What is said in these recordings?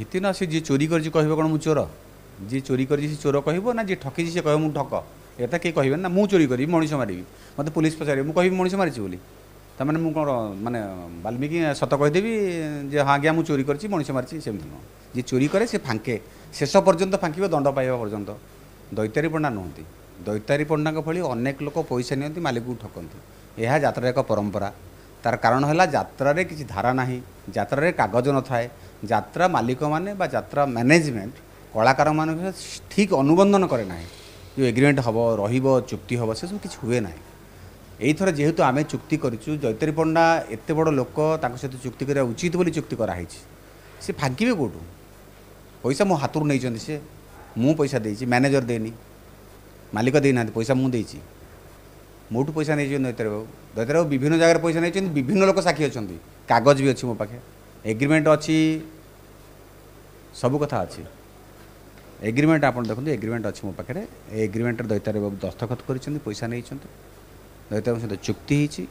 ଭିତ୍ତି ନା ସେ ଯିଏ ଚୋରି କରିଛି କହିବ କ'ଣ ମୁଁ ଚୋର ଯିଏ ଚୋରି କରିଛି ସେ ଚୋର କହିବ ନା ଯିଏ ଠକିଛି ସେ କହିବ ମୁଁ ଠକ ଏଟା କେହି କହିବେନି ନା ମୁଁ ଚୋରି କରିବି ମଣିଷ ମାରିବି ମୋତେ ପୋଲିସ ପଚାରିବ ମୁଁ କହିବି ମଣିଷ ମାରିଛି ବୋଲି ତାମାନେ ମୁଁ କ'ଣ ମାନେ ବାଲ୍ମୀକି ସତ କହିଦେବି ଯେ ହଁ ଆଜ୍ଞା ମୁଁ ଚୋରି କରିଛି ମଣିଷ ମାରିଛି ସେମିତି ନୁହଁ ଯିଏ ଚୋରି କରେ ସେ ଫାଙ୍କେ ଶେଷ ପର୍ଯ୍ୟନ୍ତ ଫାଙ୍କିବ ଦଣ୍ଡ ପାଇବା ପର୍ଯ୍ୟନ୍ତ ଦୈତାରୀ ପଣ୍ଡା ନୁହନ୍ତି ଦୈତାରୀ ପଣ୍ଡାଙ୍କ ଭଳି ଅନେକ ଲୋକ ପଇସା ନିଅନ୍ତି ମାଲିକକୁ ଠକନ୍ତି ଏହା ଯାତ୍ରାର ଏକ ପରମ୍ପରା ତାର କାରଣ ହେଲା ଯାତ୍ରାରେ କିଛି ଧାରା ନାହିଁ ଯାତ୍ରାରେ କାଗଜ ନଥାଏ যাত্রা মালিক মানে বা যাত্রা ম্যানেজমেন্ট কলাকার মানে ঠিক অনুবন্ধন করে না যে এগ্রিমেন্ট হব রহব চুক্তি হব সেসব কিছু হুয়ে না এইথর যেহেতু আমি চুক্তি করছু জৈতরী পণ্ডা এত বড় লোক তাঁর সহ চুক্তি করা উচিত বলে চুক্তি করা হয়েছে সে ফাঙ্কিবে কোটু পয়সা মো হাতর নিয়েছেন সে মু পয়সা দিয়েছি ম্যানেজর দেয়নি মালিক দিয়ে না পয়সা মু দিয়েছি মোটু পয়সা নিয়েছেন দৈতারী বাবু দৈতারী বাবু বিভিন্ন জায়গায় পয়সা নিয়েছেন বিভিন্ন লোক সাক্ষী অনেক কাগজ বি অছি মো পাখে ଏଗ୍ରିମେଣ୍ଟ ଅଛି ସବୁ କଥା ଅଛି ଏଗ୍ରିମେଣ୍ଟ ଆପଣ ଦେଖନ୍ତୁ ଏଗ୍ରିମେଣ୍ଟ ଅଛି ମୋ ପାଖରେ ଏ ଏଗ୍ରିମେଣ୍ଟରେ ଦୈତାରୀ ବାବୁ ଦସ୍ତଖତ କରିଛନ୍ତି ପଇସା ନେଇଛନ୍ତି ଦୈତାରୀ ସହିତ ଚୁକ୍ତି ହେଇଛି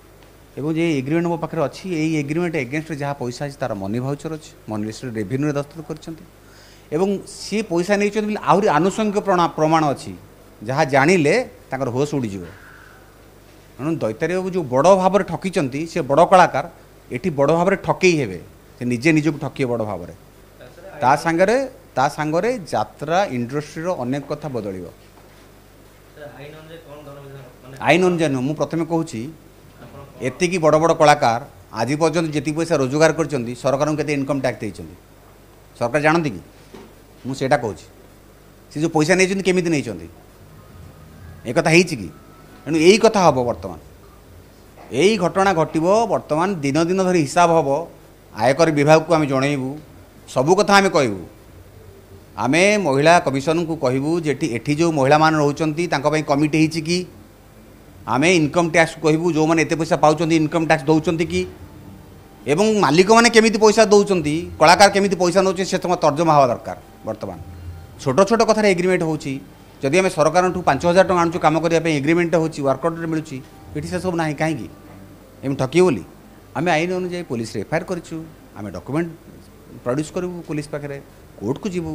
ଏବଂ ଯେ ଏଗ୍ରିମେଣ୍ଟ ମୋ ପାଖରେ ଅଛି ଏଇ ଏଗ୍ରିମେଣ୍ଟ ଏଗେନଷ୍ଟରେ ଯାହା ପଇସା ଅଛି ତା'ର ମନି ଭାଉଚର ଅଛି ମନି ଲିଷ୍ଟରେ ରେଭିନ୍ୟୁରେ ଦସ୍ତଖତ କରିଛନ୍ତି ଏବଂ ସିଏ ପଇସା ନେଇଛନ୍ତି ବୋଲି ଆହୁରି ଆନୁଷଙ୍ଗିକ ପ୍ରମାଣ ଅଛି ଯାହା ଜାଣିଲେ ତାଙ୍କର ହୋସ୍ ଉଡ଼ିଯିବ ତେଣୁ ଦୈତାରୀ ବାବୁ ଯେଉଁ ବଡ଼ ଭାବରେ ଠକିଛନ୍ତି ସେ ବଡ଼ କଳାକାର ଏଠି ବଡ଼ ଭାବରେ ଠକେଇ ହେବେ ନିଜେ ନିଜକୁ ଠକିବ ବଡ଼ ଭାବରେ ତା ସାଙ୍ଗରେ ତା ସାଙ୍ଗରେ ଯାତ୍ରା ଇଣ୍ଡଷ୍ଟ୍ରିର ଅନେକ କଥା ବଦଳିବ ଆଇନ ଅନୁଯାୟୀ ନୁହଁ ମୁଁ ପ୍ରଥମେ କହୁଛି ଏତିକି ବଡ଼ ବଡ଼ କଳାକାର ଆଜି ପର୍ଯ୍ୟନ୍ତ ଯେତିକି ପଇସା ରୋଜଗାର କରିଛନ୍ତି ସରକାରଙ୍କୁ କେତେ ଇନକମ୍ ଟ୍ୟାକ୍ସ ଦେଇଛନ୍ତି ସରକାର ଜାଣନ୍ତି କି ମୁଁ ସେଇଟା କହୁଛି ସେ ଯେଉଁ ପଇସା ନେଇଛନ୍ତି କେମିତି ନେଇଛନ୍ତି ଏ କଥା ହେଇଛି କି ଏଣୁ ଏଇ କଥା ହେବ ବର୍ତ୍ତମାନ ଏଇ ଘଟଣା ଘଟିବ ବର୍ତ୍ତମାନ ଦିନ ଦିନ ଧରି ହିସାବ ହେବ ଆୟକର ବିଭାଗକୁ ଆମେ ଜଣାଇବୁ ସବୁ କଥା ଆମେ କହିବୁ ଆମେ ମହିଳା କମିଶନଙ୍କୁ କହିବୁ ଯେଠି ଏଠି ଯେଉଁ ମହିଳାମାନେ ରହୁଛନ୍ତି ତାଙ୍କ ପାଇଁ କମିଟି ହେଇଛି କି ଆମେ ଇନକମ୍ ଟ୍ୟାକ୍ସ କହିବୁ ଯେଉଁମାନେ ଏତେ ପଇସା ପାଉଛନ୍ତି ଇନକମ୍ ଟ୍ୟାକ୍ସ ଦେଉଛନ୍ତି କି ଏବଂ ମାଲିକମାନେ କେମିତି ପଇସା ଦେଉଛନ୍ତି କଳାକାର କେମିତି ପଇସା ନେଉଛନ୍ତି ସେ ତମ ତର୍ଜମା ହେବା ଦରକାର ବର୍ତ୍ତମାନ ଛୋଟ ଛୋଟ କଥାରେ ଏଗ୍ରିମେଣ୍ଟ ହେଉଛି ଯଦି ଆମେ ସରକାରଙ୍କଠୁ ପାଞ୍ଚ ହଜାର ଟଙ୍କା ଆଣୁଛୁ କାମ କରିବା ପାଇଁ ଏଗ୍ରିମେଣ୍ଟ ହେଉଛି ୱାର୍କଆଉଟ୍ରେ ମିଳୁଛି ଏଠି ସେସବୁ ନାହିଁ କାହିଁକି ଏମିତି ଠକିବ ବୋଲି আমি আইন অনুযায়ী পুলিশে এফআইআর করছু আমি ডকুমেন্ট প্রড্ୟୁସ୍ କରିବୁ ପୋଲିସ ପାଖରେ କୋର୍ଟକୁ ଯିବୁ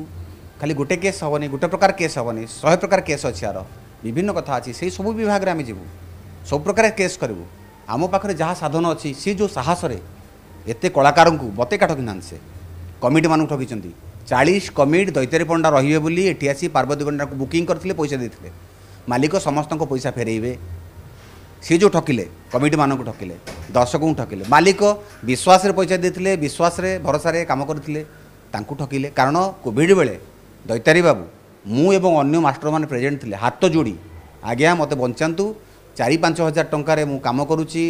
ଖାଲି ଗୋଟେ କେସ୍ ହେବନି ଗୋଟେ ପ୍ରକାର କେସ୍ ହେବନି ଶହେ ପ୍ରକାର କେସ୍ ଅଛି ଆର ବିଭିନ୍ନ କଥା ଅଛି ସେଇ ସବୁ ବିଭାଗରେ ଆମେ ଯିବୁ ସବୁ ପ୍ରକାର କେସ୍ କରିବୁ ଆମ ପାଖରେ ଯାହା ସାଧନ ଅଛି ସେ ଯେଉଁ ସାହସରେ ଏତେ କଳାକାରଙ୍କୁ ବତେ କାଠ କିଣାନ୍ତି ସେ କମିଟିମାନଙ୍କୁ ଠକିଛନ୍ତି ଚାଳିଶ କମିଟି ଦୈତାରୀ ପଣ୍ଡା ରହିବେ ବୋଲି ଏଠି ଆସି ପାର୍ବତୀ ପଣ୍ଡାକୁ ବୁକିଂ କରିଥିଲେ ପଇସା ଦେଇଥିଲେ ମାଲିକ ସମସ୍ତଙ୍କ ପଇସା ଫେରେଇବେ সে যে ঠকিলে কমিটি মানুষ ঠকিলে দর্শক ঠকিলে মালিক বিশ্বাসের পয়সা দিয়ে বিশ্বাসের ভরসার কাম করে তাঁকু ঠকিলে কারণ কোভিড বেড়ে দৈতারী বাবু মু এবং অন্য মাস্টর মানে প্রেজেট লে হাত যোড়ি আজ্ঞা মতো বঞ্চাতু চারি পাঁচ হাজার টঙ্কার মু কাম করুছি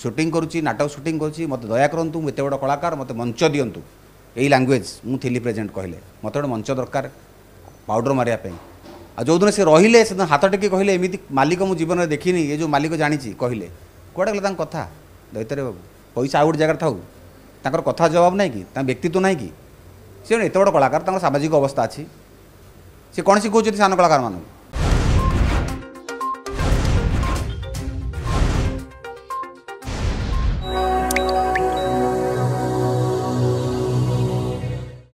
সুটিং করুছি নাটক সুটিং করুছি মতো দয়া করতু এত বড় কলাকার মতো মঞ্চ দিও এই ল্যাঙ্গুয়েজ মু থিলি প্রেজেন্ট কহিলে মতো গোটে মঞ্চ দরকার পাউডর মারিয়া ଆଉ ଯେଉଁଦିନ ସେ ରହିଲେ ସେଦିନ ହାତ ଟେକି କହିଲେ ଏମିତି ମାଲିକ ମୁଁ ଜୀବନରେ ଦେଖିନି ଏ ଯେଉଁ ମାଲିକ ଜାଣିଛି କହିଲେ କୁଆଡ଼େ ଗଲା ତାଙ୍କ କଥା ଦୈତାରୀ ବାବୁ ପଇସା ଆଉ ଗୋଟେ ଜାଗାରେ ଥାଉ ତାଙ୍କର କଥା ଜବାବ ନାହିଁ କି ତାଙ୍କ ବ୍ୟକ୍ତିତ୍ୱ ନାହିଁ କି ସେ ଏତେ ବଡ଼ କଳାକାର ତାଙ୍କର ସାମାଜିକ ଅବସ୍ଥା ଅଛି ସେ କ'ଣ ଶିଖାଉଛନ୍ତି ସାନ କଳାକାରମାନଙ୍କୁ